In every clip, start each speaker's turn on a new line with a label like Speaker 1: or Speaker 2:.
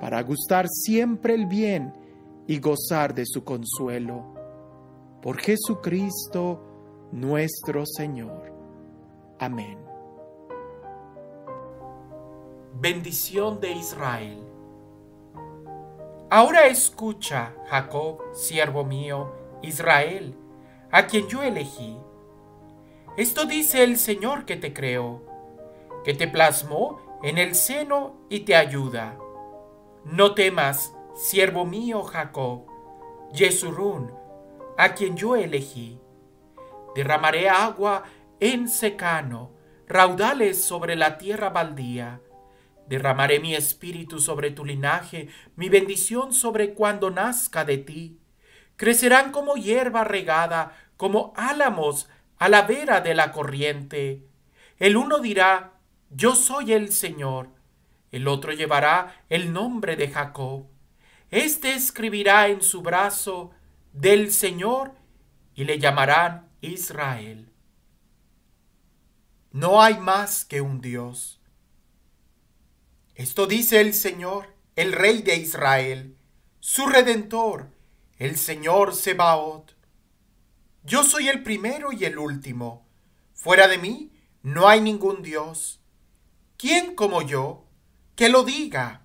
Speaker 1: para gustar siempre el bien y gozar de su consuelo. Por Jesucristo nuestro Señor. Amén. Bendición de Israel. Ahora escucha, Jacob, siervo mío, Israel, a quien yo elegí. Esto dice el Señor que te creó, que te plasmó en el seno y te ayuda no temas, siervo mío Jacob, Yesurún, a quien yo elegí. Derramaré agua en secano, raudales sobre la tierra baldía. Derramaré mi espíritu sobre tu linaje, mi bendición sobre cuando nazca de ti. Crecerán como hierba regada, como álamos a la vera de la corriente. El uno dirá, yo soy el Señor, el otro llevará el nombre de Jacob. Este escribirá en su brazo del Señor y le llamarán Israel. No hay más que un Dios. Esto dice el Señor, el Rey de Israel, su Redentor, el Señor Sebaot. Yo soy el primero y el último. Fuera de mí no hay ningún Dios. ¿Quién como yo? que lo diga,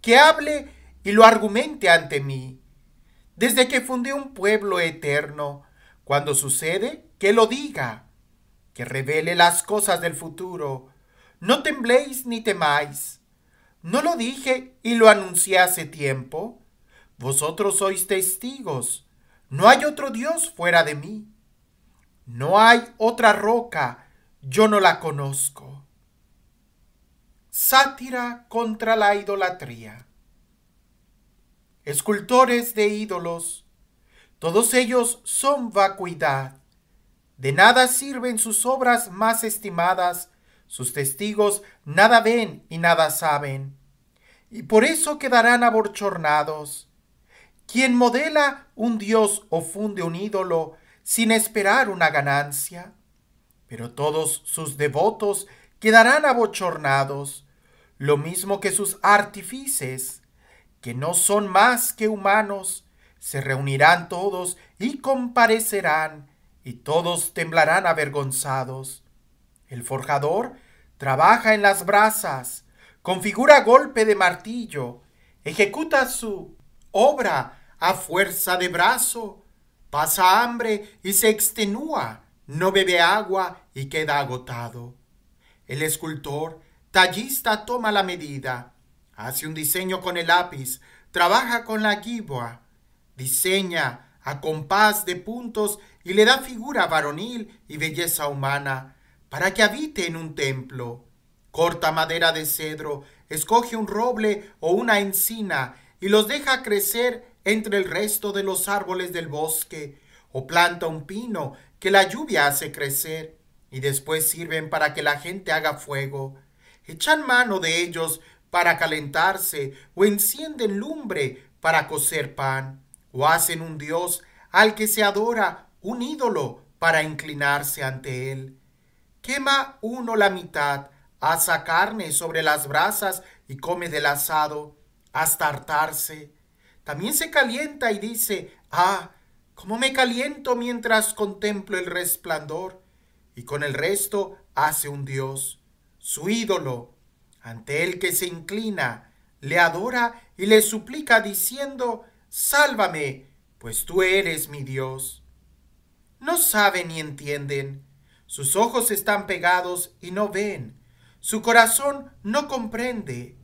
Speaker 1: que hable y lo argumente ante mí. Desde que fundé un pueblo eterno, cuando sucede, que lo diga, que revele las cosas del futuro. No tembléis ni temáis. ¿No lo dije y lo anuncié hace tiempo? Vosotros sois testigos. No hay otro Dios fuera de mí. No hay otra roca. Yo no la conozco. Sátira contra la idolatría. Escultores de ídolos, todos ellos son vacuidad. De nada sirven sus obras más estimadas, sus testigos nada ven y nada saben, y por eso quedarán aborchornados. Quien modela un dios o funde un ídolo sin esperar una ganancia, pero todos sus devotos quedarán abochornados lo mismo que sus artífices, que no son más que humanos, se reunirán todos y comparecerán, y todos temblarán avergonzados. El forjador trabaja en las brasas, configura golpe de martillo, ejecuta su obra a fuerza de brazo, pasa hambre y se extenúa, no bebe agua y queda agotado. El escultor Tallista toma la medida, hace un diseño con el lápiz, trabaja con la guíboa, diseña a compás de puntos y le da figura varonil y belleza humana para que habite en un templo. Corta madera de cedro, escoge un roble o una encina y los deja crecer entre el resto de los árboles del bosque, o planta un pino que la lluvia hace crecer y después sirven para que la gente haga fuego echan mano de ellos para calentarse o encienden lumbre para cocer pan o hacen un dios al que se adora, un ídolo para inclinarse ante él. Quema uno la mitad, asa carne sobre las brasas y come del asado hasta hartarse. También se calienta y dice, ah, cómo me caliento mientras contemplo el resplandor. Y con el resto hace un dios su ídolo, ante el que se inclina, le adora y le suplica diciendo, Sálvame, pues tú eres mi Dios. No saben ni entienden. Sus ojos están pegados y no ven. Su corazón no comprende.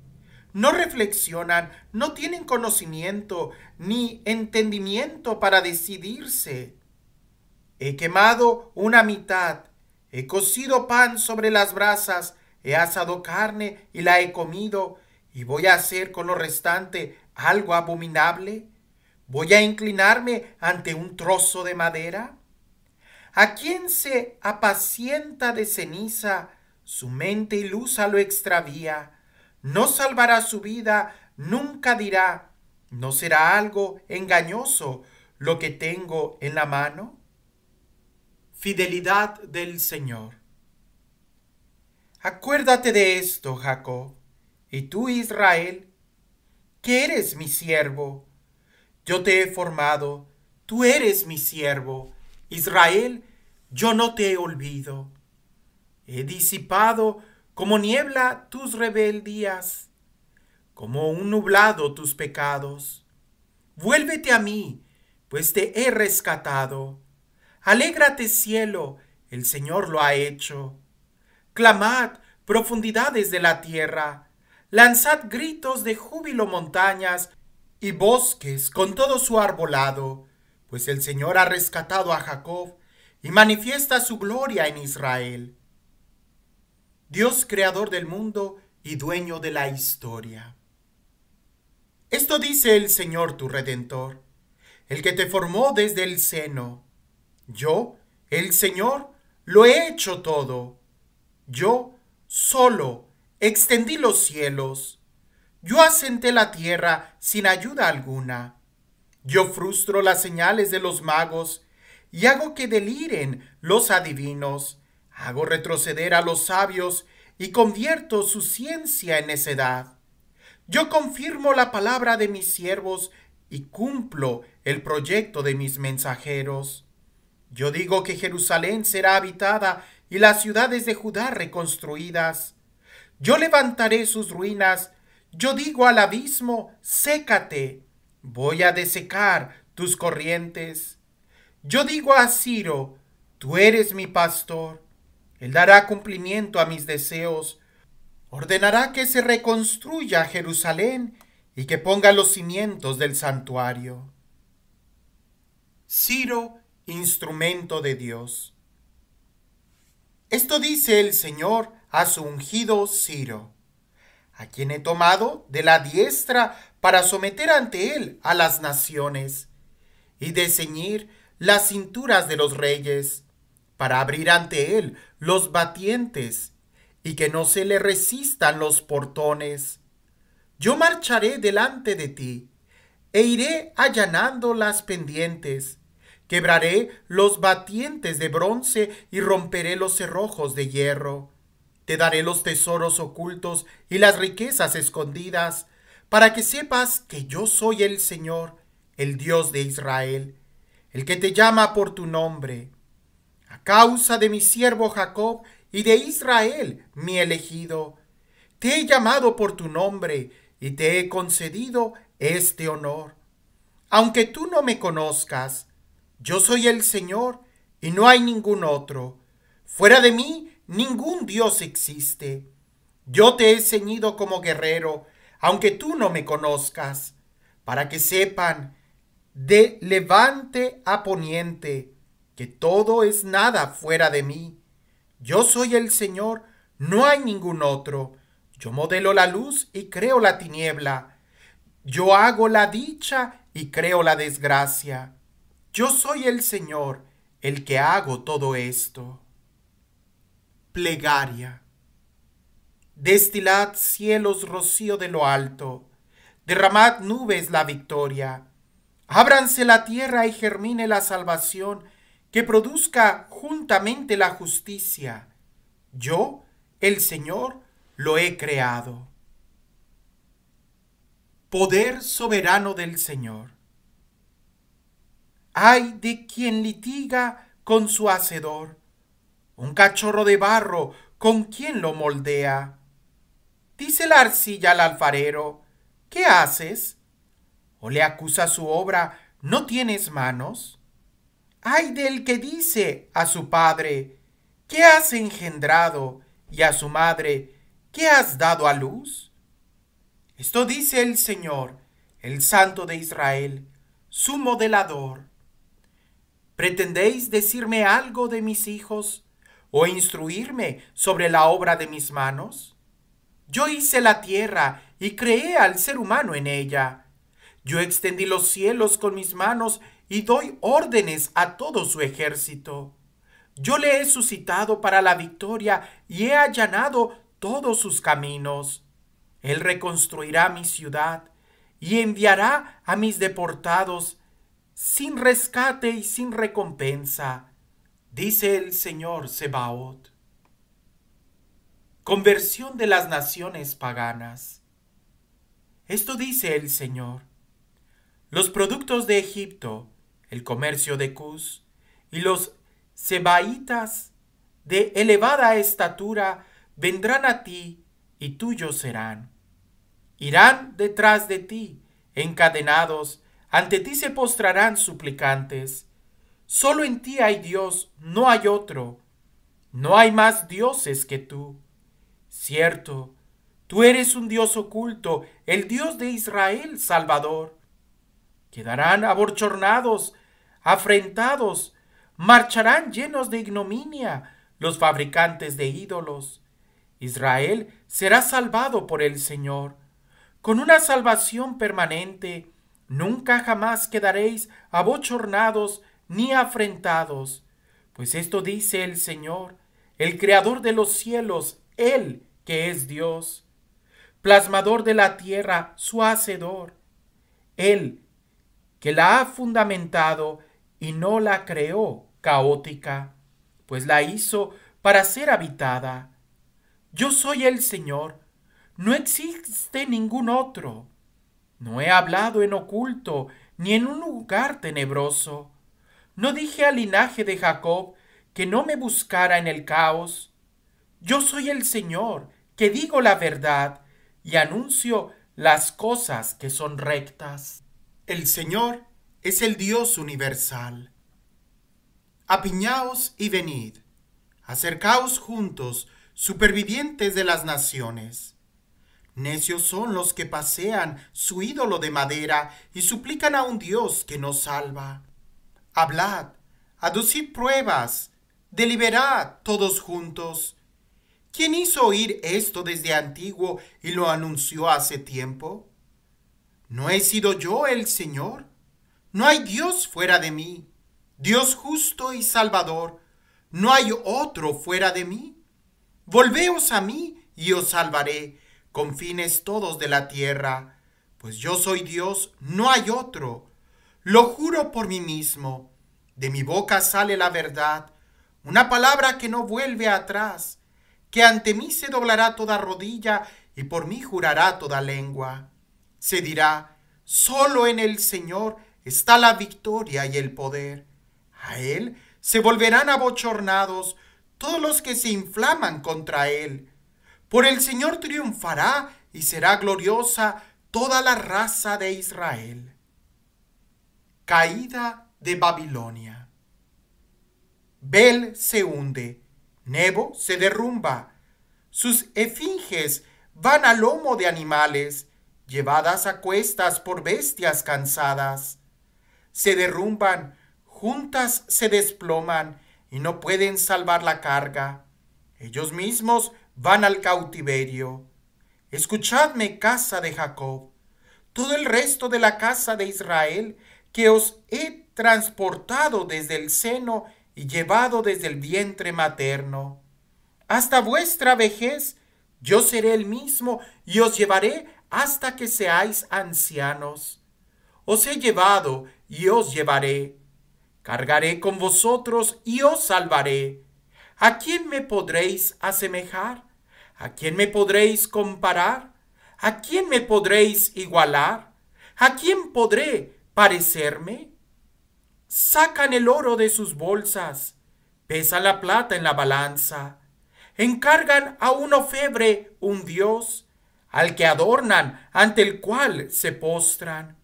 Speaker 1: No reflexionan, no tienen conocimiento ni entendimiento para decidirse. He quemado una mitad, he cocido pan sobre las brasas, he asado carne y la he comido, y voy a hacer con lo restante algo abominable? ¿Voy a inclinarme ante un trozo de madera? ¿A quién se apacienta de ceniza? Su mente ilusa lo extravía. No salvará su vida, nunca dirá, ¿no será algo engañoso lo que tengo en la mano? Fidelidad del Señor. Acuérdate de esto, Jacob, y tú, Israel, que eres mi siervo. Yo te he formado, tú eres mi siervo. Israel, yo no te he olvido. He disipado como niebla tus rebeldías, como un nublado tus pecados. Vuélvete a mí, pues te he rescatado. Alégrate cielo, el Señor lo ha hecho. Clamad, profundidades de la tierra. Lanzad gritos de júbilo montañas y bosques con todo su arbolado, pues el Señor ha rescatado a Jacob y manifiesta su gloria en Israel. Dios creador del mundo y dueño de la historia. Esto dice el Señor tu Redentor, el que te formó desde el seno. Yo, el Señor, lo he hecho todo. Yo solo extendí los cielos. Yo asenté la tierra sin ayuda alguna. Yo frustro las señales de los magos y hago que deliren los adivinos. Hago retroceder a los sabios y convierto su ciencia en necedad. Yo confirmo la palabra de mis siervos y cumplo el proyecto de mis mensajeros. Yo digo que Jerusalén será habitada y las ciudades de Judá reconstruidas. Yo levantaré sus ruinas, yo digo al abismo, sécate, voy a desecar tus corrientes. Yo digo a Ciro, tú eres mi pastor, él dará cumplimiento a mis deseos, ordenará que se reconstruya Jerusalén y que ponga los cimientos del santuario. Ciro, instrumento de Dios. Esto dice el Señor a su ungido Ciro, a quien he tomado de la diestra para someter ante él a las naciones, y de ceñir las cinturas de los reyes, para abrir ante él los batientes, y que no se le resistan los portones. Yo marcharé delante de ti, e iré allanando las pendientes, Quebraré los batientes de bronce y romperé los cerrojos de hierro. Te daré los tesoros ocultos y las riquezas escondidas, para que sepas que yo soy el Señor, el Dios de Israel, el que te llama por tu nombre. A causa de mi siervo Jacob y de Israel, mi elegido, te he llamado por tu nombre y te he concedido este honor. Aunque tú no me conozcas, yo soy el Señor y no hay ningún otro. Fuera de mí ningún Dios existe. Yo te he ceñido como guerrero, aunque tú no me conozcas, para que sepan de levante a poniente que todo es nada fuera de mí. Yo soy el Señor, no hay ningún otro. Yo modelo la luz y creo la tiniebla. Yo hago la dicha y creo la desgracia. Yo soy el Señor, el que hago todo esto. Plegaria. Destilad cielos rocío de lo alto, derramad nubes la victoria, ábranse la tierra y germine la salvación, que produzca juntamente la justicia. Yo, el Señor, lo he creado. Poder soberano del Señor ay de quien litiga con su hacedor, un cachorro de barro con quien lo moldea. Dice la arcilla al alfarero, ¿qué haces? ¿O le acusa su obra, no tienes manos? Ay del que dice a su padre, ¿qué has engendrado? y a su madre, ¿qué has dado a luz? Esto dice el Señor, el Santo de Israel, su modelador. ¿Pretendéis decirme algo de mis hijos o instruirme sobre la obra de mis manos? Yo hice la tierra y creé al ser humano en ella. Yo extendí los cielos con mis manos y doy órdenes a todo su ejército. Yo le he suscitado para la victoria y he allanado todos sus caminos. Él reconstruirá mi ciudad y enviará a mis deportados sin rescate y sin recompensa, dice el Señor Sebaot. Conversión de las naciones paganas. Esto dice el Señor. Los productos de Egipto, el comercio de Cus y los sebaítas de elevada estatura vendrán a ti y tuyos serán. Irán detrás de ti, encadenados ante ti se postrarán suplicantes. Solo en ti hay Dios, no hay otro. No hay más dioses que tú. Cierto, tú eres un Dios oculto, el Dios de Israel, Salvador. Quedarán aborchornados, afrentados, marcharán llenos de ignominia los fabricantes de ídolos. Israel será salvado por el Señor, con una salvación permanente Nunca jamás quedaréis abochornados ni afrentados, pues esto dice el Señor, el Creador de los cielos, Él que es Dios, plasmador de la tierra, su hacedor, Él que la ha fundamentado y no la creó caótica, pues la hizo para ser habitada. Yo soy el Señor, no existe ningún otro. No he hablado en oculto, ni en un lugar tenebroso. No dije al linaje de Jacob que no me buscara en el caos. Yo soy el Señor, que digo la verdad, y anuncio las cosas que son rectas. El Señor es el Dios universal. Apiñaos y venid, acercaos juntos, supervivientes de las naciones Necios son los que pasean su ídolo de madera y suplican a un Dios que nos salva. Hablad, aducid pruebas, deliberad todos juntos. ¿Quién hizo oír esto desde antiguo y lo anunció hace tiempo? ¿No he sido yo el Señor? No hay Dios fuera de mí, Dios justo y salvador. No hay otro fuera de mí. Volveos a mí y os salvaré fines todos de la tierra, pues yo soy Dios, no hay otro. Lo juro por mí mismo, de mi boca sale la verdad, una palabra que no vuelve atrás, que ante mí se doblará toda rodilla y por mí jurará toda lengua. Se dirá, solo en el Señor está la victoria y el poder. A Él se volverán abochornados todos los que se inflaman contra Él. Por el Señor triunfará y será gloriosa toda la raza de Israel. Caída de Babilonia. Bel se hunde, Nebo se derrumba, sus efinges van al lomo de animales, llevadas a cuestas por bestias cansadas. Se derrumban, juntas se desploman y no pueden salvar la carga. Ellos mismos van al cautiverio. Escuchadme, casa de Jacob, todo el resto de la casa de Israel, que os he transportado desde el seno y llevado desde el vientre materno. Hasta vuestra vejez yo seré el mismo y os llevaré hasta que seáis ancianos. Os he llevado y os llevaré. Cargaré con vosotros y os salvaré ¿A quién me podréis asemejar? ¿A quién me podréis comparar? ¿A quién me podréis igualar? ¿A quién podré parecerme? Sacan el oro de sus bolsas, pesan la plata en la balanza, encargan a un ofebre un dios, al que adornan, ante el cual se postran.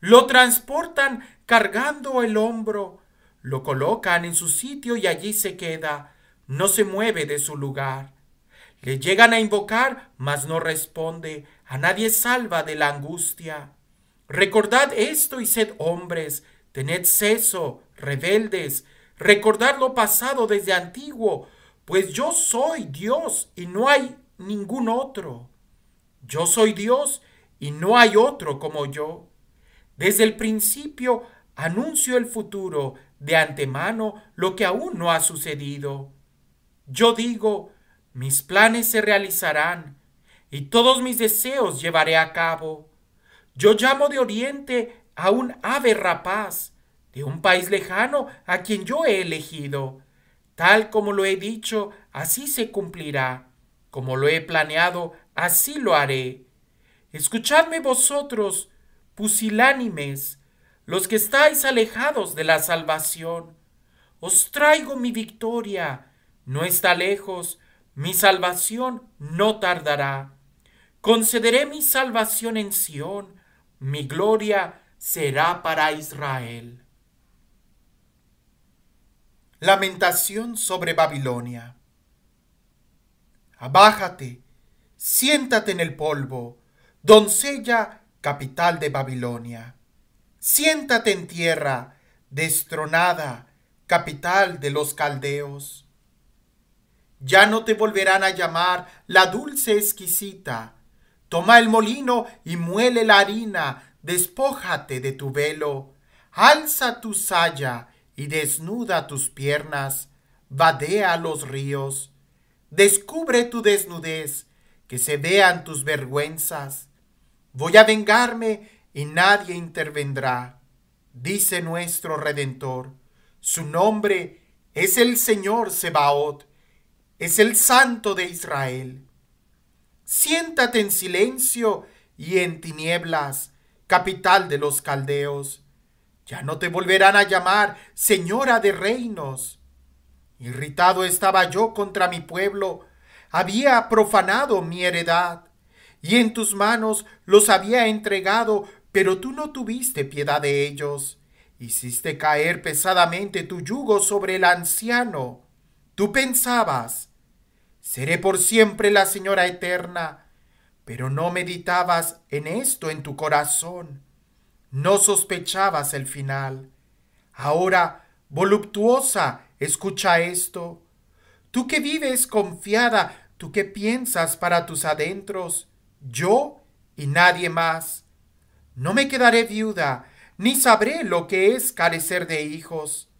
Speaker 1: Lo transportan cargando el hombro, lo colocan en su sitio y allí se queda, no se mueve de su lugar. Le llegan a invocar, mas no responde, a nadie salva de la angustia. Recordad esto y sed hombres, tened seso, rebeldes, recordad lo pasado desde antiguo, pues yo soy Dios y no hay ningún otro. Yo soy Dios y no hay otro como yo. Desde el principio anuncio el futuro de antemano lo que aún no ha sucedido. Yo digo, mis planes se realizarán y todos mis deseos llevaré a cabo. Yo llamo de oriente a un ave rapaz, de un país lejano a quien yo he elegido. Tal como lo he dicho, así se cumplirá. Como lo he planeado, así lo haré. Escuchadme vosotros, pusilánimes, los que estáis alejados de la salvación. Os traigo mi victoria, no está lejos, mi salvación no tardará. Concederé mi salvación en Sión, mi gloria será para Israel. Lamentación sobre Babilonia. Abájate, siéntate en el polvo, doncella capital de Babilonia siéntate en tierra, destronada, capital de los caldeos. Ya no te volverán a llamar la dulce exquisita. Toma el molino y muele la harina, despójate de tu velo, alza tu saya y desnuda tus piernas, vadea los ríos, descubre tu desnudez, que se vean tus vergüenzas. Voy a vengarme y nadie intervendrá, dice nuestro Redentor. Su nombre es el Señor Sebaot, es el Santo de Israel. Siéntate en silencio y en tinieblas, capital de los caldeos. Ya no te volverán a llamar Señora de Reinos. Irritado estaba yo contra mi pueblo, había profanado mi heredad, y en tus manos los había entregado pero tú no tuviste piedad de ellos. Hiciste caer pesadamente tu yugo sobre el anciano. Tú pensabas, seré por siempre la señora eterna, pero no meditabas en esto en tu corazón. No sospechabas el final. Ahora, voluptuosa, escucha esto. Tú que vives confiada, tú que piensas para tus adentros, yo y nadie más. No me quedaré viuda, ni sabré lo que es carecer de hijos.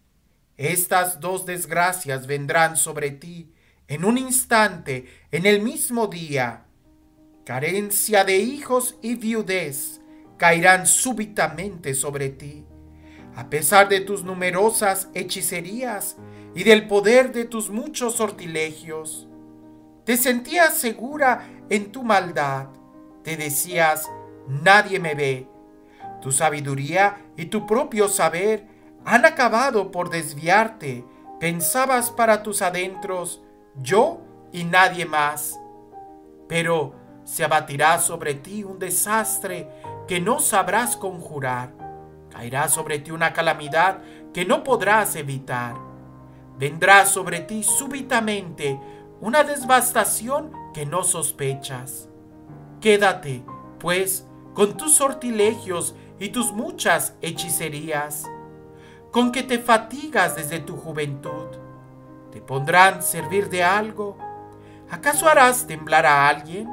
Speaker 1: Estas dos desgracias vendrán sobre ti en un instante, en el mismo día. Carencia de hijos y viudez caerán súbitamente sobre ti. A pesar de tus numerosas hechicerías y del poder de tus muchos sortilegios, te sentías segura en tu maldad. Te decías, nadie me ve, tu sabiduría y tu propio saber han acabado por desviarte. Pensabas para tus adentros, yo y nadie más. Pero se abatirá sobre ti un desastre que no sabrás conjurar. Caerá sobre ti una calamidad que no podrás evitar. Vendrá sobre ti súbitamente una devastación que no sospechas. Quédate, pues, con tus sortilegios y tus muchas hechicerías, con que te fatigas desde tu juventud. ¿Te pondrán servir de algo? ¿Acaso harás temblar a alguien?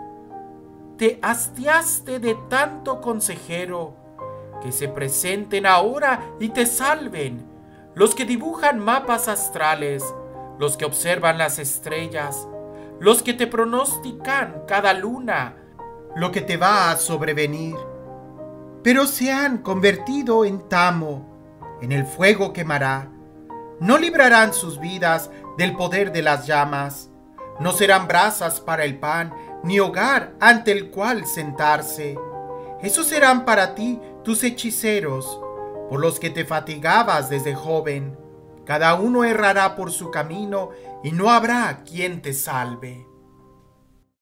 Speaker 1: Te hastiaste de tanto consejero, que se presenten ahora y te salven los que dibujan mapas astrales, los que observan las estrellas, los que te pronostican cada luna, lo que te va a sobrevenir pero se han convertido en tamo, en el fuego quemará. No librarán sus vidas del poder de las llamas, no serán brasas para el pan, ni hogar ante el cual sentarse. Esos serán para ti tus hechiceros, por los que te fatigabas desde joven. Cada uno errará por su camino y no habrá quien te salve.